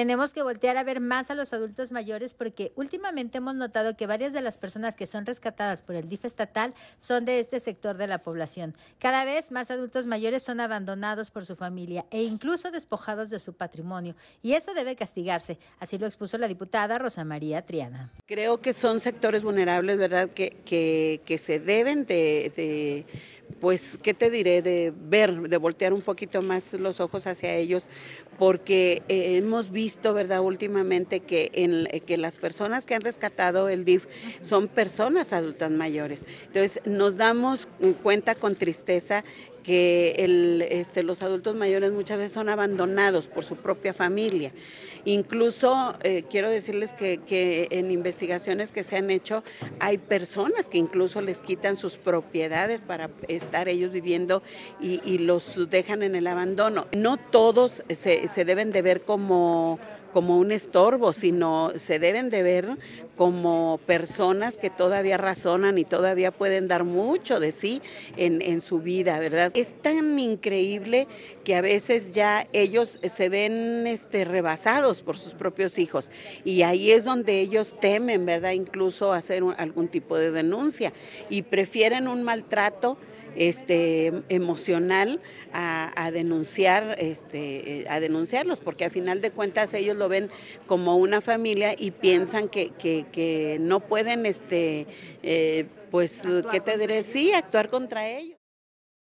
Tenemos que voltear a ver más a los adultos mayores porque últimamente hemos notado que varias de las personas que son rescatadas por el DIF estatal son de este sector de la población. Cada vez más adultos mayores son abandonados por su familia e incluso despojados de su patrimonio y eso debe castigarse. Así lo expuso la diputada Rosa María Triana. Creo que son sectores vulnerables, ¿verdad?, que, que, se deben de pues, ¿qué te diré? De ver, de voltear un poquito más los ojos hacia ellos, porque eh, hemos visto, ¿verdad? Últimamente que, en, eh, que las personas que han rescatado el DIF son personas adultas mayores. Entonces, nos damos eh, cuenta con tristeza que el, este, los adultos mayores muchas veces son abandonados por su propia familia. Incluso eh, quiero decirles que, en investigaciones que se han hecho hay personas que incluso les quitan sus propiedades para estar ellos viviendo y, los dejan en el abandono. No todos se, se deben de ver como como un estorbo, sino se deben de ver como personas que todavía razonan y todavía pueden dar mucho de sí en, su vida, ¿verdad? Es tan increíble que a veces ya ellos se ven este, rebasados por sus propios hijos y ahí es donde ellos temen, ¿verdad? Incluso hacer algún tipo de denuncia y prefieren un maltrato este, emocional a, denunciar, este, eh, a denunciarlos, porque a final de cuentas ellos lo ven como una familia y piensan que, que, no pueden, este, eh, pues, ¿qué te diré? Sí, actuar contra ellos.